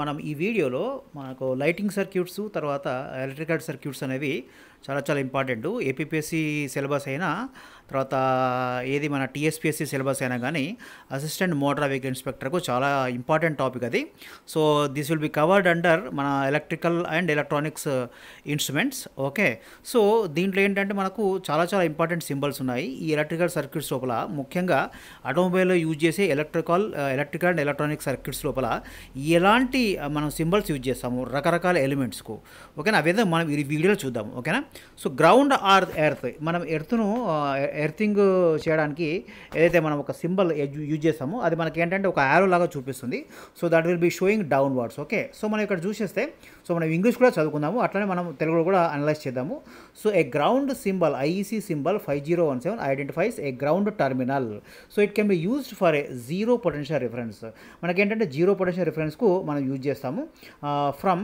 మనం ఈ వీడియోలో మనకు లైటింగ్ సర్క్యూట్స్ తర్వాత ఎలక్ట్రికల్ సర్క్యూట్స్ అనేవి చాలా చాలా ఇంపార్టెంట్ ఏపీపీఎస్సీ సిలబస్ అయినా తర్వాత ఏది మన టీఎస్పీఎస్సీ సిలబస్ అయినా కానీ అసిస్టెంట్ మోటార్ వెహికల్ ఇన్స్పెక్టర్కు చాలా ఇంపార్టెంట్ టాపిక్ అది so this will be covered under మన electrical and electronics instruments okay so దీంట్లో ఏంటంటే మనకు చాలా చాలా ఇంపార్టెంట్ సింబల్స్ ఉన్నాయి ఈ ఎలక్ట్రికల్ సర్క్యూట్స్ లోపల ముఖ్యంగా ఆటోమొబైల్లో యూజ్ చేసే electrical electrical and electronic circuits లోపల ఎలాంటి మనం సింబల్స్ యూజ్ చేస్తాము రకరకాల ఎలిమెంట్స్కు ఓకేనా అవేదో మనం ఈ వీడియోలో చూద్దాం ఓకేనా సో గ్రౌండ్ ఆర్ ఎర్త్ మనం ఎర్త్ను ఎర్తింగ్ చేయడానికి ఏదైతే మనం ఒక సింబల్ యూజ్ చేస్తామో అది మనకి ఏంటంటే ఒక యారో లాగా చూపిస్తుంది so that will be showing downwards okay so మనం ఇక్కడ చూసేస్తే సో మనం ఇంగ్లీష్ కూడా చదువుకుందాము అట్లనే మనం తెలుగులో కూడా అనలైజ్ చేద్దాము so a ground symbol IEC symbol five zero one seven identifies a ground terminal so it can be used for a zero potential reference మనకేంటంటే జీరో పొటెన్షియల్ రిఫరెన్స్కు మనం యూజ్ చేస్తాము from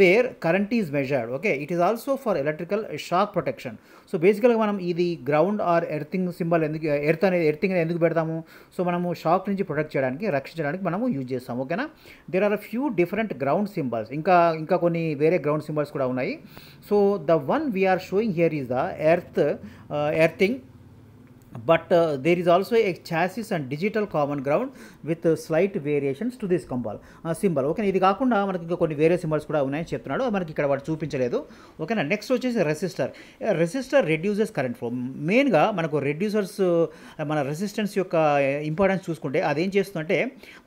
where current is measured okay it is also for electrical shock protection so బేసికల్గా మనం ఇది ground or earthing symbol ఎందుకు earth అనేది earthing అనేది ఎందుకు పెడతాము సో మనము షాక్ నుంచి ప్రొటెక్ట్ చేయడానికి రక్షించడానికి మనము యూజ్ చేస్తాము ఓకేనా there are a few different ground symbols ఇంకా ఇంకా కొన్ని వేరే గ్రౌండ్ సింబల్స్ కూడా ఉన్నాయి so the one we're showing here is the earth earthing but there is also a a and digital common ground with slight variations to this కంబాల్ symbol okay ఇది కాకుండా మనకి ఇంకా కొన్ని వేరే సింబల్స్ కూడా ఉన్నాయని చెప్తున్నాడు మనకి ఇక్కడ వాడు చూపించలేదు ఓకేనా నెక్స్ట్ వచ్చేసి resistor resistor reduces current flow మెయిన్గా మనకు రెడ్యూసర్స్ uh, మన రెసిస్టెన్స్ యొక్క ఇంపార్టెన్స్ uh, చూసుకుంటే అదేం చేస్తుందంటే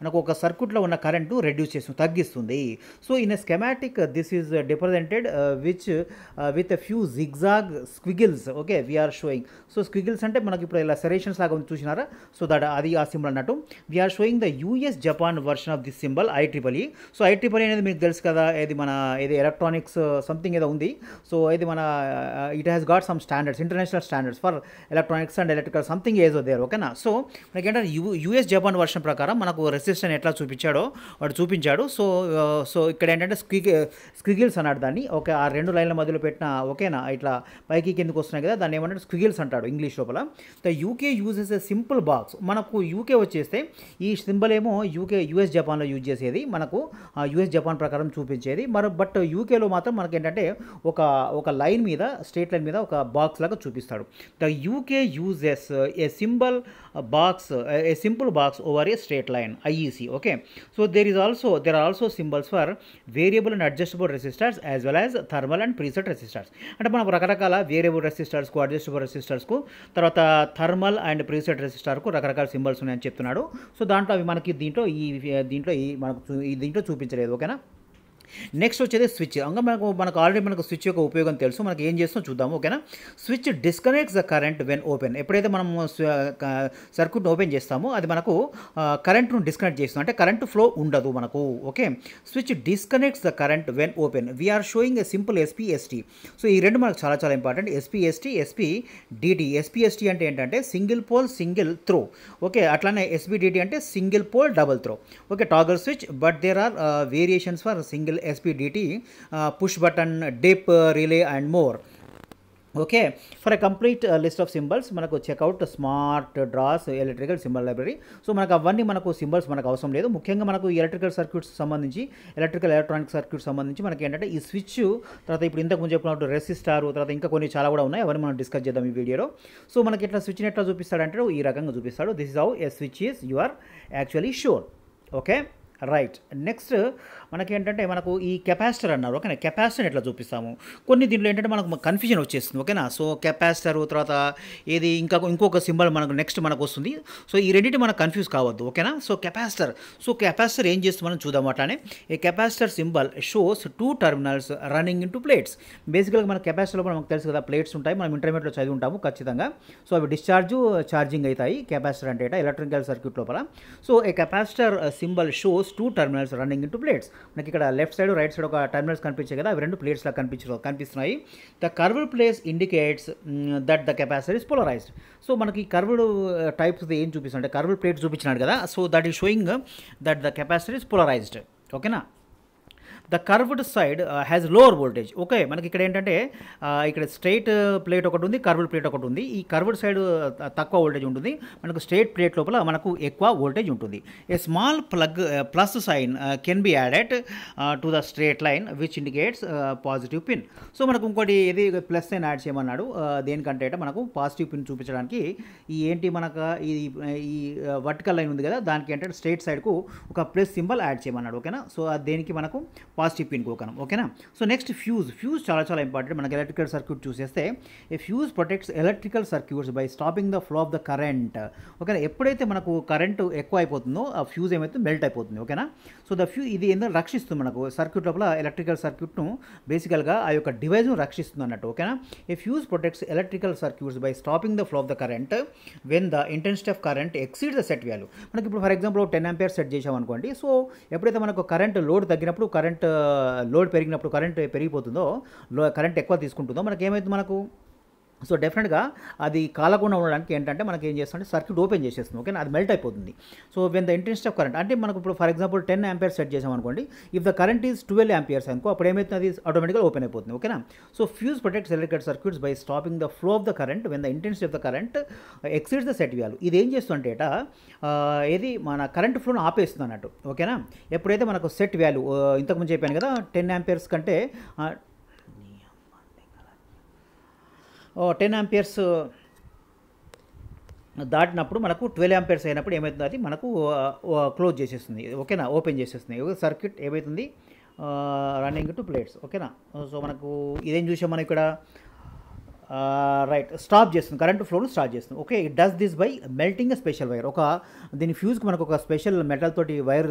మనకు ఒక సర్క్యూట్లో ఉన్న కరెంటు రెడ్యూస్ చేస్తుంది తగ్గిస్తుంది so in a schematic this is represented which with few zigzag squiggles okay we're showing so squiggles అంటే మనకి ఇప్పుడు ఇలా సెరేషన్స్ లాగా ఉంది చూసినారా సో దట్ అది ఆ సింబల్ అన్నట్టు we are showing the US Japan version of this symbol I triple E so ఐట్రిపల్ అనేది మీకు తెలుసు కదా ఇది మన ఇది ఎలక్ట్రానిక్స్ సంథింగ్ ఏదో ఉంది సో ఇది మన it has got some standards international standards for electronics and electrical something as there ఓకేనా సో మనకి ఏంటంటే యూ యూఎస్ జపాన్ వర్షన్ ప్రకారం మనకు రెసిస్టెన్ ఎట్లా చూపించాడో వాడు చూపించాడు సో సో uh, ఇక్కడ ఏంటంటే స్క్రిగి స్క్రిగిల్స్ uh, అన్నాడు దాన్ని ఓకే ఆ రెండు లైన్ల మధ్యలో పెట్టిన ఓకేనా ఇట్లా పైకి కిందకు వస్తున్నాయి కదా దాన్ని ఏమంటే స్క్విగిల్స్ అంటాడు ఇంగ్లీష్ లోపల the UK uses a simple box మనకు యూకే వచ్చేస్తే ఈ సింబల్ ఏమో యూకే యూఎస్ జపాన్లో యూజ్ చేసేది మనకు యూఎస్ జపాన్ ప్రకారం చూపించేది మరి బట్ యూకేలో మాత్రం మనకి ఏంటంటే ఒక ఒక లైన్ మీద స్ట్రేట్ లైన్ మీద ఒక బాక్స్ లాగా చూపిస్తాడు the UK uses a symbol box a simple box over a straight line IEC okay so there is also there are also symbols for variable and adjustable resistors as well as thermal and preset resistors అంటే మనకు రకరకాల variable రెసిస్టర్స్కు adjustable రెసిస్టర్స్కు తర్వాత thermal and preset రెసిస్టర్కు రకరకాల symbols ఉన్నాయని చెప్తున్నాడు so దాంట్లో అవి మనకి దీంట్లో ఈ దీంట్లో ఈ మనకు దీంట్లో చూపించలేదు ఓకేనా నెక్స్ట్ వచ్చేది స్విచ్ అంగా మనకు మనకు ఆల్రెడీ మనకు స్విచ్ యొక్క ఉపయోగం తెలుసు మనకి ఏం చేస్తాం చూద్దాం ఓకేనా switch disconnects the current when open ఎప్పుడైతే మనం సర్క్యూట్ని ఓపెన్ చేస్తామో అది మనకు కరెంట్ను డిస్కనెక్ట్ చేస్తుంది అంటే కరెంట్ ఫ్లో ఉండదు మనకు okay switch disconnects the current when open we're showing a simple SPST so ఈ రెండు మనకు చాలా చాలా important SPST SP DT SPST అంటే ఏంటంటే single pole single throw okay అట్లానే ఎస్బీడిటి అంటే single pole double throw okay toggle switch but there are variations for single SPDT push button button, relay and more okay for a complete list of symbols మనకు check out SmartDraw's electrical symbol library so మనకు అవన్నీ మనకు symbols మనకు అవసరం లేదు ముఖ్యంగా మనకు electrical circuits సంబంధించి ఎలక్ట్రికల్ ఎలక్ట్రానిక్ సర్క్యూట్స్ సంబంధించి మనకి ఏంటంటే ఈ స్విచ్ తర్వాత ఇప్పుడు ఇంతకు ముందు చెప్పినట్టు రెసిస్టార్ తర్వాత ఇంకా కొన్ని చాలా కూడా ఉన్నాయి అవన్నీ మనం డిస్కస్ చేద్దాం ఈ వీడియోలో సో మనకి ఇట్లా స్విచ్ని ఎట్లా చూపిస్తాడంటే ఈ రకంగా చూపిస్తాడు this is how a switch is you are actually sure okay right next మనకేంటంటే మనకు ఈ కెపాసిటర్ అన్నారు ఓకేనా కెపాసిటర్ ఎట్లా చూపిస్తాము కొన్ని దీంట్లో ఏంటంటే మనకు కన్ఫ్యూజన్ వచ్చేస్తుంది ఓకేనా సో కెపాసిటర్ తర్వాత ఏది ఇంకా ఇంకొక సింబల్ మనకు నెక్స్ట్ మనకు వస్తుంది సో ఈ రెండింటి మనకు కన్ఫ్యూజ్ కావద్దు ఓకేనా సో కెపాసిటర్ సో కెపాసిటర్ ఏం మనం చూద్దాం అట్లానే ఈ capacitor symbol shows two terminals running in plates బేసికల్గా మన కెపాసిటర్లో మనకు తెలుసు కదా ప్లేట్స్ ఉంటాయి మనం ఇంటర్మీడియట్లో చదివి ఉంటాము ఖచ్చితంగా సో అవి డిశ్చార్జ్ ఛార్జింగ్ అవుతాయి కెపాసిటర్ అంటే ఎలక్ట్రికల్ సర్క్యూట్ లోపల so a capacitor symbol shows two terminals running in plates మనకి ఇక్కడ లెఫ్ట్ సైడ్ రైట్ సైడ్ ఒక టర్మినల్స్ కనిపించాయి కదా అవి రెండు ప్లేట్స్లా కనిపించారు కనిపిస్తున్నాయి the curved plates indicates that the capacity is polarised so మనకి కర్వ్డ్ టైప్స్ uh, ఏం చూపిస్తుంది అంటే కర్వ్డ్ ప్లేట్ చూపించినాడు కదా so that is showing that the capacity is polarised ఓకేనా the curved side has lower voltage okay మనకి ఇక్కడ ఏంటంటే uh, ఇక్కడ స్ట్రైట్ ప్లేట్ ఒకటి ఉంది కర్వ్డ్ ప్లేట్ ఒకటి ఉంది ఈ కర్వ్డ్ సైడ్ uh, తక్కువ వోల్టేజ్ ఉంటుంది మనకు స్ట్రైట్ ప్లేట్ లోపల మనకు ఎక్కువ వోల్టేజ్ ఉంటుంది a small plug plus sign can be added to the straight line which indicates positive pin so మనకు ఇంకోటి ఏది ప్లస్ సైన్ యాడ్ చేయమన్నాడు uh, దేనికంటే మనకు పాజిటివ్ పిన్ చూపించడానికి ఈ ఏంటి మనకు ఈ ఈ వర్టికల్ లైన్ ఉంది కదా దానికి ఏంటంటే స్ట్రేట్ సైడ్కు ఒక ప్లస్ సింబల్ యాడ్ చేయమన్నాడు ఓకేనా సో దేనికి మనకు పాజిటివ్ పిన్ కోకనం ఓకేనా సో నెక్స్ట్ ఫ్యూజ్ ఫ్యూజ్ చాలా చాలా ఇంపార్టెంట్ మనకి ఎలక్ట్రికల్ సర్క్యూట్ చూసేస్తే a fuse protects electrical circuits by stopping the flow of the current ఓకేనా ఎప్పుడైతే మనకు కరెంట్ ఎక్కువ అయిపోతుందో ఆ ఫ్యూజ్ ఏమైతే మెల్ట్ అయిపోతుంది ఓకేనా సో ద ఫ్యూ ఇది ఏందో రక్షిస్తుంది మనకు సర్క్యూట్ లోపల ఎలక్ట్రికల్ సర్క్యూట్ను బేసికల్గా ఆ యొక్క డివైజ్ను రక్షిస్తుంది అన్నట్టు ఓకేనా a fuse protects electrical circuits by stopping the flow of the current when the intensity of current exceed the set value మనకి ఇప్పుడు for example ten ampere set చేసామనుకోండి సో ఎప్పుడైతే మనకు కరెంట్ లోడ్ తగ్గినప్పుడు కరెంట్ లోడ్ పెరిగినప్పుడు current పెరిగిపోతుందో current ఎక్కువ తీసుకుంటుందో మనకేమైంది మనకు సో డెఫినెట్గా అది కాలకుండా ఉండడానికి ఏంటంటే మనకి ఏం చేస్తామంటే సర్క్యూట్ ఓపెన్ చేసేస్తుంది ఓకేనా అది మెల్ట్ అయిపోతుంది so when the intensity of current అంటే మనకు ఇప్పుడు for example ten ampere set అనుకోండి if the current is twelve amperes అనుకో అప్పుడు ఏమైతుంది అది ఆటోమేటిక్గా ఓపెన్ అయిపోతుంది ఓకేనా so fuse protects electric circuits by stopping the flow of the current when the intensity of the current exceeds the set value ఇది ఏం ఏటా ఏది మన కరెంట్ ఫ్లోను ఆపేస్తుంది అన్నట్టు ఓకేనా ఎప్పుడైతే మనకు సెట్ వ్యాల్యూ ఇంతకుముందు చెప్పాను కదా టెన్ యాంపియర్స్ కంటే టెన్ ఆంపియర్స్ దాటినప్పుడు మనకు ట్వెల్వ్ ఆంపియర్స్ అయినప్పుడు ఏమవుతుంది అది మనకు క్లోజ్ చేసేస్తుంది ఓకేనా ఓపెన్ చేసేస్తుంది సర్క్యూట్ ఏమవుతుంది రన్నింగ్ టు ప్లేట్స్ ఓకేనా సో మనకు ఇదేం చూసాం మనం ఇక్కడ రైట్ స్టాప్ చేస్తుంది కరెంట్ ఫ్లోను స్టార్ట్ చేస్తుంది okay it does this by melting special wire ఒక దీని ఫ్యూజ్కి మనకు ఒక స్పెషల్ మెటల్ తోటి వైర్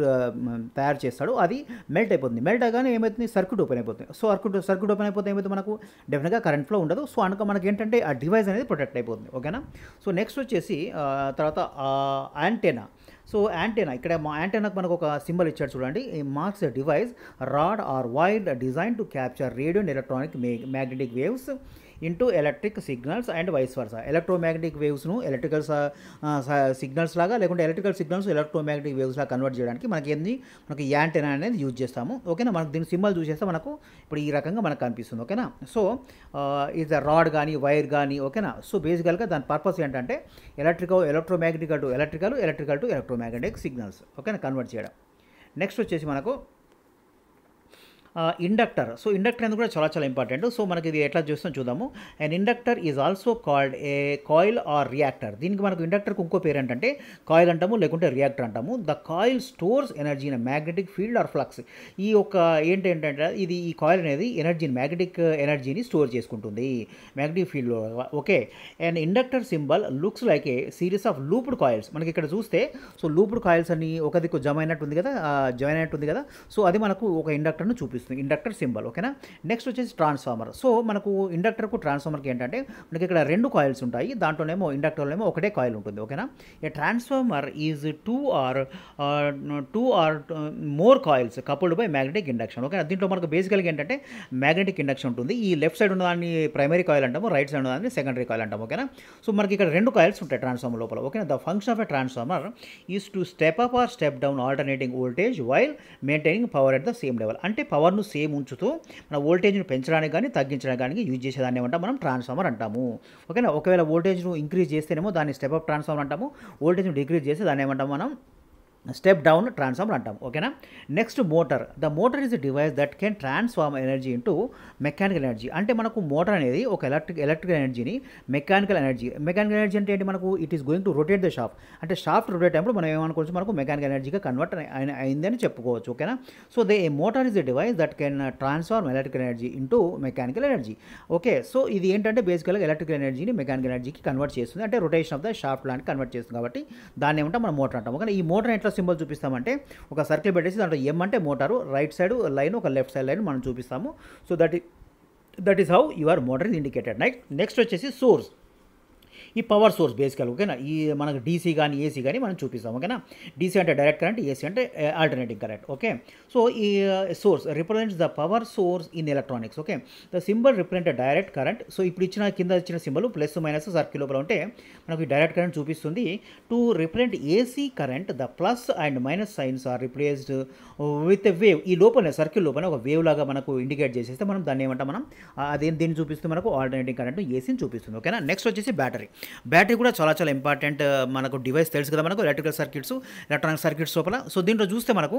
తయారు చేస్తాడు అది మెల్ట్ అయిపోతుంది మెల్ట్ అయ్యగానే ఏమవుతుంది సర్క్యూట్ ఓపెన్ అయిపోతుంది సో సర్క్యూట్ సర్క్యూట్ ఓపెన్ అయిపోతే ఏమైతే మనకు డెఫినెట్గా కరెంట్ ఫ్లో ఉండదు సో అనుక మనకి ఏంటంటే ఆ డివైస్ అనేది ప్రొటెక్ట్ అయిపోతుంది ఓకేనా సో నెక్స్ట్ వచ్చేసి తర్వాత యాంటెనా సో యాంటెనా ఇక్కడ మా యాంటెనాకు మనకు ఒక సింబల్ ఇచ్చాడు చూడండి marks device rod or wide design to capture radio and electronic magnetic waves into electric signals and vice versa electromagnetic వేవ్స్ను ఎలక్ట్రికల్ సిగ్నల్స్ లాగా లేకుంటే ఎలక్ట్రికల్ సిగ్నల్స్ ఎలక్ట్రోమాగ్నెటిక్ వేవ్స్ లాగా కన్వర్ట్ చేయడానికి మనకి ఏంది మనకి యాంటెనా అనేది యూజ్ చేస్తాము ఓకేనా మనకు దీని సింబల్ చూసేస్తే మనకు ఇప్పుడు ఈ రకంగా మనకు కనిపిస్తుంది ఓకేనా సో అ రాడ్ కానీ వైర్ కానీ ఓకేనా సో బేసికల్గా దాని పర్పస్ ఏంటంటే electrical electromagnetic to electrical electrical to electromagnetic signals ఓకేనా కన్వర్ట్ చేయడం నెక్స్ట్ వచ్చేసి మనకు ఇండక్టర్ సో ఇండక్టర్ అనేది కూడా చాలా చాలా ఇంపార్టెంట్ సో మనకి ఇది ఎట్లా చూస్తాం చూద్దాము and inductor is also called a coil or reactor దీనికి మనకు ఇండక్టర్కి ఇంకో పేరు ఏంటంటే కాయిల్ అంటాము లేకుంటే రియాక్టర్ అంటాము the coil stores energy in magnetic field or flux ఈ యొక్క ఏంటి ఏంటంటే ఇది ఈ కాయిల్ అనేది ఎనర్జీని మ్యాగ్నెటిక్ ఎనర్జీని స్టోర్ చేసుకుంటుంది మ్యాగ్నెటిక్ ఫీల్డ్లో okay and inductor symbol looks like a series of looped coils మనకి ఇక్కడ చూస్తే సో లూప్డ్ కాయిల్స్ అని ఒక దిక్కు జమ అయినట్టుంది కదా జమ అయినట్టుంది కదా సో అది మనకు ఒక ఇండక్టర్ను చూపిస్తుంది చూపిస్తుంది ఇండక్టర్ సింబల్ ఓకేనా నెక్స్ట్ వచ్చేసి ట్రాన్స్ఫార్మర్ సో మనకు ఇండక్టర్కు ట్రాన్స్ఫార్మర్కి ఏంటంటే మనకి ఇక్కడ రెండు కాయిల్స్ ఉంటాయి దాంట్లోనేమో ఇండక్టర్లోనేమో ఒకటే కాయిల్ ఉంటుంది ఓకేనా a transformer is two or two or more coils coupled by magnetic induction ఓకేనా దీంట్లో మనకు బేసికల్గా ఏంటంటే మ్యాగ్నెటిక్ ఇండక్షన్ ఉంటుంది ఈ లెఫ్ట్ సైడ్ ఉన్నదాన్ని ప్రైమరీ కాయిల్ అంటాము రైట్ సైడ్ ఉన్నదాన్ని సెకండరీ కాయిల్ అంటాము ఓకేనా సో మనకి ఇక్కడ రెండు కాయిల్స్ ఉంటాయి ట్రాన్స్ఫార్మర్ లోపల ఓకేనా the function of a transformer is to step up or step down alternating voltage while maintaining power at the same level అంటే పవర్ పవర్ను సేమ్ ఉంచుతూ మన వోల్టేజ్ను పెంచడానికి కానీ తగ్గించడానికి కానీ యూజ్ చేసేదాన్ని ఏమంటా మనం ట్రాన్స్ఫార్మర్ అంటాము ఓకేనా ఒకవేళ వోల్టేజ్ను ఇంక్రీజ్ చేస్తేనేమో దాన్ని స్టెప్ అప్ ట్రాన్స్ఫార్మర్ అంటాము వోల్టేజ్ను డిక్రీజ్ చేస్తే దాన్ని ఏమంటాం మనం స్టెప్ డౌన్ ట్రాన్స్ఫార్మర్ అంటాం ఓకేనా next motor the motor is device that can transform energy into mechanical energy అంటే మనకు మోటార్ అనేది ఒక ఎలక్ట్రిక్ ఎలక్ట్రికల్ ఎనర్జీని మెకానికల్ ఎనర్జీ మెకానికల్ ఎనర్జీ అంటే ఏంటి మనకు it is going to rotate the shaft అంటే షాఫ్ట్ రొటేట్ అయినప్పుడు మనం ఏమనుకోవచ్చు మనకు మెకానికల్ ఎనర్జీగా కన్వర్ట్ అయిందని చెప్పుకోవచ్చు ఓకేనా so the motor is a device that can transform electrical energy into mechanical energy okay so ఇది ఏంటంటే బేసికల్గా ఎలక్ట్రికల్ ఎనర్జీని మెకానికల్ ఎనర్జీకి కన్వర్ట్ చేస్తుంది అంటే రొటేషన్ ఆఫ్ ద షాఫ్ట్ లాంటి కన్వర్ట్ చేస్తుంది కాబట్టి దాన్ని ఏమంటే మనం మోటార్ అంటాం ఓకే ఈ మోటార్ ఎట్లా సింబల్ చూపిస్తామంటే ఒక సర్కిల్ పెట్టేసి దాంట్లో ఎం అంటే మోటారు రైట్ సైడ్ లైన్ ఒక లెఫ్ట్ సైడ్ లైన్ మనం చూపిస్తాము so that that is how your motor is indicated right next వచ్చేసి సోర్స్ ఈ పవర్ సోర్స్ బేసికల్ ఓకేనా ఈ మనకు డీసీ కానీ ఏసీ కానీ మనం చూపిస్తాం ఓకేనా డీసీ అంటే డైరెక్ట్ కరెంట్ ఏసీ అంటే alternating eh, current okay so ఈ source represents the power source in electronics okay the symbol represent direct current so ఇప్పుడు ఇచ్చిన కింద ఇచ్చిన సింబల్ ప్లస్ మైనస్ సర్కిల్ లోపల ఉంటే మనకు డైరెక్ట్ కరెంట్ చూపిస్తుంది to represent AC current the plus and minus signs are replaced with wave ఈ లోపల సర్కిల్ లోపల ఒక వేవ్ లాగా మనకు ఇండికేట్ చేసేస్తే మనం దాన్ని ఏమంటాం మనం అదేం దీన్ని చూపిస్తే మనకు ఆల్టర్నేటింగ్ కరెంట్ ఏసీని చూపిస్తుంది ఓకేనా నెక్స్ట్ వచ్చేసి బ్యాటరీ బ్యాటరీ కూడా చాలా చాలా ఇంపార్టెంట్ uh, మనకు డివైస్ తెలుసు కదా మనకు ఎలక్ట్రికల్ సర్క్యూట్స్ ఎలక్ట్రానిక్ సర్క్యూట్స్ లోపల సో దీంట్లో చూస్తే మనకు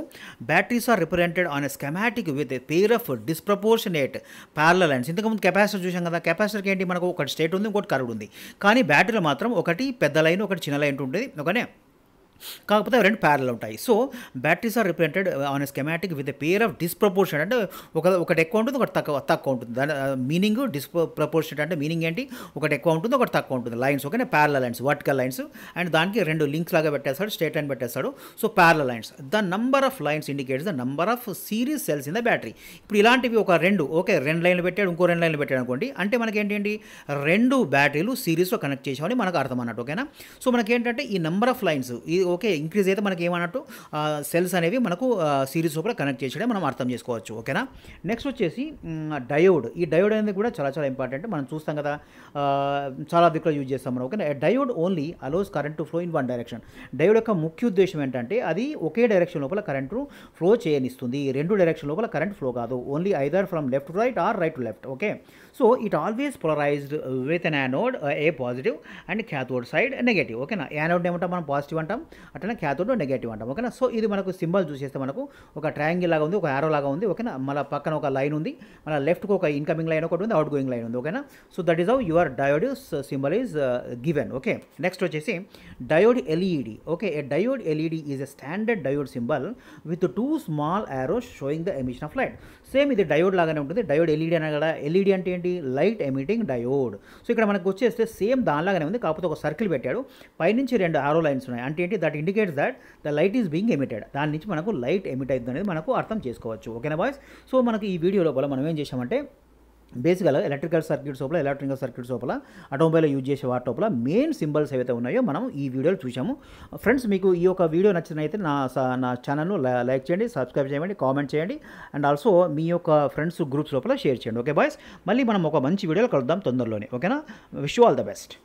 batteries are represented on a schematic with pair of disproportionate parallel lines ఇంతకుముందు కెపాసిటర్ చూసాం కదా కెపాసిటర్కి ఏంటి మనకు ఒకటి స్టేట్ ఉంది ఇంకోటి కరుడు ఉంది కానీ బ్యాటరీలో మాత్రం ఒకటి పెద్ద లైన్ ఒకటి చిన్న లైన్ ఉంటుంది ఒకనే కాకపోతే రెండు ప్యారల్ ఉంటాయి so batteries are represented on schematic with pair of disproportion అంటే ఒక ఒకటి ఎక్కువ ఉంటుంది ఒకటి తక్కువ తక్కువ ఉంటుంది దాని మీనింగ్ uh, డిస్ప్రపోర్షన్ అంటే మీనింగ్ ఏంటి ఒకటి ఎక్కువ ఉంటుంది ఒకటి తక్కువ ఉంటుంది lines okay parallel lines vertical lines and దానికి రెండు లింక్స్ లాగా పెట్టేస్తాడు స్ట్రేట్ లైన్ పెట్టేస్తాడు so parallel lines the number of lines indicates the number of series cells in the battery ఇప్పుడు ఇలాంటివి ఒక రెండు ఓకే రెండు లైన్లు పెట్టాడు ఇంకో రెండు లైన్లు పెట్టాడు అనుకోండి అంటే మనకి ఏంటండి రెండు బ్యాటరీలు సిరీస్లో కనెక్ట్ చేసామని మనకు అర్థం అన్నట్టు ఓకేనా సో మనకి ఏంటంటే ఈ నెంబర్ ఆఫ్ లైన్స్ ఈ ఓకే ఇంక్రీజ్ అయితే మనకి ఏమన్నట్టు సెల్స్ అనేవి మనకు సిరీస్ కూడా కనెక్ట్ చేసడం మనం అర్థం చేసుకోవచ్చు ఓకేనా నెక్స్ట్ వచ్చేసి డయోడ్ ఈ డయోడ్ అనేది కూడా చాలా చాలా ఇంపార్టెంట్ మనం చూస్తాం కదా చాలా దిక్కులో యూజ్ చేస్తాం మనం ఓకేనా diode only allows current to flow in one direction diode యొక్క ముఖ్య ఉద్దేశం ఏంటంటే అది ఒకే డైరెక్షన్ లోపల కరెంటు ఫ్లో చేయనిస్తుంది రెండు డైరెక్షన్ లోపల కరెంట్ ఫ్లో కాదు only either from left to right or right to left okay so it always polarized with an anode a positive and cathode side negative ఓకేనా యానోడ్ ఏమంటాం మనం positive అంటాం అట్లనే cathode negative అంటాం ఓకేనా so ఇది మనకు సింబల్ చూసేస్తే మనకు ఒక ట్రయాంగిల్ లాగా ఉంది ఒక యారో లాగా ఉంది ఓకేనా మన పక్కన ఒక లైన్ ఉంది మన లెఫ్ట్కి ఒక ఇన్కమింగ్ లైన్ ఒకటి ఉంది అవుట్ గోయింగ్ లైన్ ఉంది ఓకేనా so that is how your diode symbol is given okay next వచ్చేసి diode LED e okay a diode LED is a standard diode symbol with two small arrow showing the emission of light same ఇది diode లాగానే ఉంటుంది diode LED e అనే కదా LED e అంటే ఏంటి light emitting diode so ఇక్కడ మనకు వచ్చేస్తే సేమ్ దానిలాగానే ఉంది కాకపోతే ఒక సర్కిల్ పెట్టాడు పైనుంచి రెండు ఆరో లైన్స్ ఉన్నాయి అంటే ఏంటి that indicates that the light is being emitted దాని నుంచి మనకు లైట్ ఎమిట్ అవుతుంది అనేది మనకు అర్థం చేసుకోవచ్చు ఓకేనా బాయ్స్ సో మనకి ఈ వీడియో లోపల మనం ఏం చేసామంటే బేసిక్గా ఎలక్ట్రికల్ సర్క్యూట్స్ లోపల ఎలక్ట్రికల్ సర్క్యూట్స్ లోపల ఆటోమొబైల్ యూజ్ చేసే వాటి లోపల మెయిన్ సింబల్స్ ఏవైతే ఉన్నాయో మనం ఈ వీడియోలు చూసాము ఫ్రెండ్స్ మీకు ఈ యొక్క వీడియో నచ్చినైతే నా నా ఛానల్ను లైక్ చేయండి సబ్స్క్రైబ్ చేయండి కామెంట్ చేయండి అండ్ ఆల్సో మీ యొక్క ఫ్రెండ్స్ గ్రూప్స్ లోపల షేర్ చేయండి ఓకే బాయ్స్ మళ్ళీ మనం ఒక మంచి వీడియోలో కలుద్దాం తొందరలోనే ఓకేనా విష్యూ ఆల్ ద బెస్ట్